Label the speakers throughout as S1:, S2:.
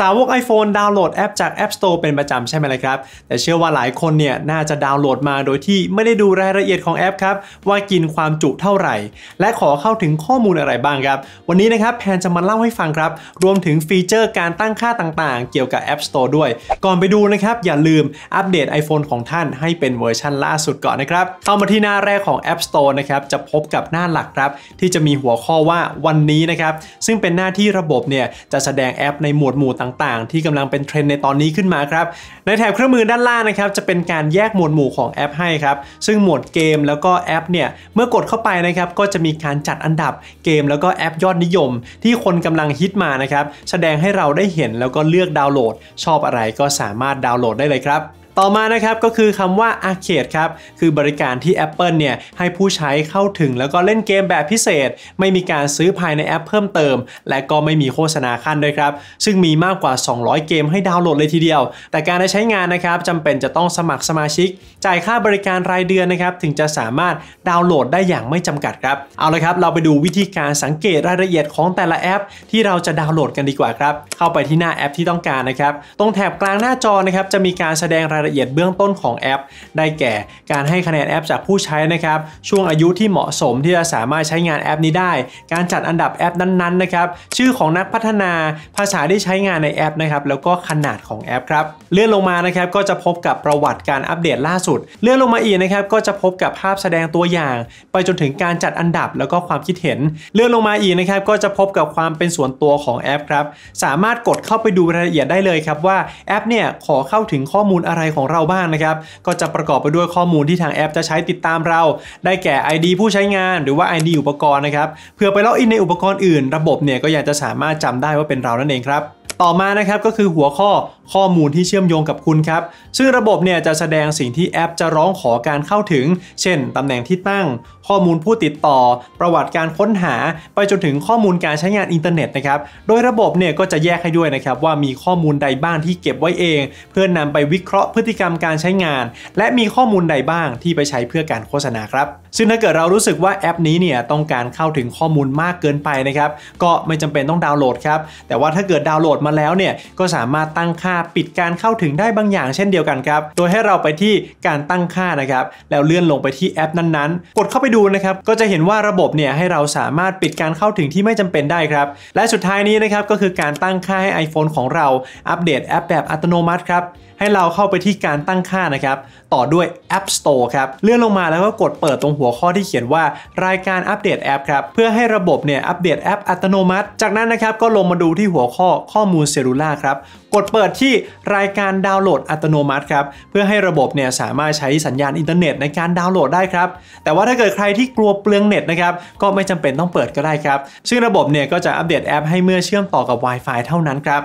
S1: สาวก iPhone ดาวน์โหลดแอปจาก App Store เป็นประจำใช่ไหมล่ะครับ แต่เชื่อว่าหลายคนเนี่ย น่าจะดาวน์โหลดมาโดยที่ไม่ได้ดูรายละเอียดของแอปครับ ว่ากินความจุเท่าไหร่ และขอเข้าถึงข้อมูลอะไรบ้างครับ วันนี้นะครับแพนจะมาเล่าให้ฟังครับ รวมถึงฟีเจอร์การตั้งค่าต่างๆ เกี่ยวกับ App Store ด้วย ก่อนไปดูนะครับอย่าลืมอัปเดต iPhone ของท่าน ให้เป็นเวอร์ชันล่าสุดก่อนนะครับเข้ามาที่หน้าแรกของ App Store นะครับจะพบกับหน้าหลักครับ ที่จะมีหัวข้อว่าวันนี้นะครับซึ่งเป็นหน้าที่ระบบเนี่ยจะแสดงแอป ในหมวดหมู่ต่างต่างๆ ที่กำลังเป็นเทรนในตอนนี้ขึ้นมาครับ ในแถบเครื่องมือด้านล่างนะครับจะเป็นการแยกหมวดหมู่ของแอปให้ครับ ซึ่งหมวดเกมแล้วก็แอปเนี่ยเมื่อกดเข้าไปนะครับก็จะมีการจัดอันดับเกมแล้วก็แอปยอดนิยม ที่คนกำลังฮิตมานะครับแสดงให้เราได้เห็นแล้วก็เลือกดาวน์โหลด ชอบอะไรก็สามารถดาวน์โหลดได้เลยครับต่อมานะครับก็คือคำว่า Arcade ครับ คือบริการที่ Apple เนี่ย ให้ผู้ใช้เข้าถึงแล้วก็เล่นเกมแบบพิเศษ ไม่มีการซื้อภายในแอปเพิ่มเติม และก็ไม่มีโฆษณาขั้นด้วยครับ ซึ่งมีมากกว่า 200 เกมให้ดาวน์โหลดเลยทีเดียว แต่การใช้งานนะครับจำเป็นจะต้องสมัครสมาชิก จ่ายค่าบริการรายเดือนนะครับถึงจะสามารถดาวน์โหลดได้อย่างไม่จำกัดครับเอาละครับเราไปดูวิธีการสังเกตรายละเอียดของแต่ละแอป ที่เราจะดาวน์โหลดกันดีกว่าครับเข้าไปที่หน้าแอปที่ต้องการนะครับตรงแถบกลางหน้าจอนะครับจะมีการแสดงรายละเอียดเบื้องต้นของแอปได้แก่การให้คะแนนแอปจากผู้ใช้นะครับช่วงอายุที่เหมาะสมที่จะสามารถใช้งานแอปนี้ได้ การจัดอันดับแอปนั้นๆนะครับชื่อของนักพัฒนา ภาษาที่ใช้งานในแอปนะครับแล้วก็ขนาดของแอปครับเลื่อนลงมานะครับก็จะพบกับประวัติการอัปเดตล่าสุด เลื่อนลงมาอีกนะครับก็จะพบกับภาพแสดงตัวอย่าง ไปจนถึงการจัดอันดับแล้วก็ความคิดเห็นเลื่อนลงมาอีกนะครับก็จะพบกับความเป็นส่วนตัวของแอปครับสามารถกดเข้าไปดูรายละเอียดได้เลยครับว่าแอปเนี่ยขอเข้าถึงข้อมูลอะไรของเราบ้างนะครับ ก็จะประกอบไปด้วยข้อมูลที่ทางแอปจะใช้ติดตามเรา ได้แก่ ID ผู้ใช้งานหรือว่า ID อุปกรณ์นะครับ เพื่อไปล็อกอินในอุปกรณ์อื่น ระบบเนี่ยก็ยังจะสามารถจำได้ว่าเป็นเรานั่นเองครับต่อมานะครับก็คือหัวข้อข้อมูลที่เชื่อมโยงกับคุณครับซึ่งระบบเนี่ยจะแสดงสิ่งที่แอปจะร้องขอการเข้าถึง เช่นตำแหน่งที่ตั้ง ข้อมูลผู้ติดต่อ ประวัติการค้นหาไปจนถึงข้อมูลการใช้งานอินเทอร์เน็ตนะครับโดยระบบเนี่ยก็จะแยกให้ด้วยนะครับว่ามีข้อมูลใดบ้างที่เก็บไว้เอง เพื่อนนำไปวิเคราะห์พฤติกรรมการใช้งาน และมีข้อมูลใดบ้างที่ไปใช้เพื่อการโฆษณาครับซึ่งถ้าเกิดเรารู้สึกว่าแอปนี้เนี่ยต้องการเข้าถึงข้อมูลมากเกินไปนะครับก็ไม่จำเป็นต้องดาวน์โหลดครับแต่ว่าถ้าเกิดดาวน์โหลดมาแล้วเนี่ยก็สามารถตั้งค่าปิดการเข้าถึงได้บางอย่างเช่นเดียวกันครับโดยให้เราไปที่การตั้งค่านะครับ แล้วเลื่อนลงไปที่แอปนั้นๆ กดเข้าไปดูนะครับ ก็จะเห็นว่าระบบเนี่ยให้เราสามารถปิดการเข้าถึงที่ไม่จำเป็นได้ครับ และสุดท้ายนี้นะครับก็คือการตั้งค่าให้ iPhone ของเราอัปเดตแอปแบบอัตโนมัติครับ ให้เราเข้าไปที่การตั้งค่านะครับ ต่อด้วย App Store ครับ เลื่อนลงมาแล้วก็กดเปิดตรงหัวข้อที่เขียนว่า รายการอัปเดตแอปครับ เพื่อให้ระบบเนี่ยอัปเดตแอปอัตโนมัติ จากนั้นนะครับก็ลงมาดูที่หัวข้อข้อมูลมูลเซลลูล่าครับกดเปิดที่รายการดาวน์โหลดอัตโนมัติครับ เพื่อให้ระบบเนี่ยสามารถใช้สัญญาณอินเทอร์เน็ตในการดาวน์โหลดได้ครับ แต่ว่าถ้าเกิดใครที่กลัวเปลืองเน็ตนะครับ ก็ไม่จำเป็นต้องเปิดก็ได้ครับ ซึ่งระบบเนี่ยก็จะอัปเดตแอปให้เมื่อเชื่อมต่อกับ Wi-Fi เท่านั้นครับ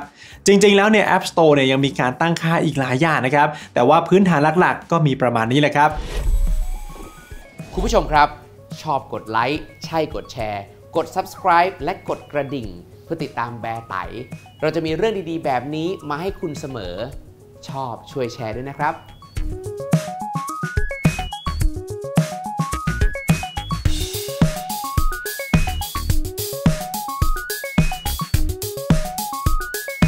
S1: จริงๆแล้วเนี่ยแอปสโตร์เนี่ยยังมีการตั้งค่าอีกหลายอย่างนะครับแต่ว่าพื้นฐานหลักๆก็มีประมาณนี้แหละครับ
S2: คุณผู้ชมครับ ชอบกดไลค์ใช่กดแชร์ กด subscribe และกดกระดิ่งื่อติดตามแบร์ไตเราจะมีเรื่องดีๆ แบบนี้มาให้คุณเสมอ ชอบช่วยแชร์ด้วยนะครับ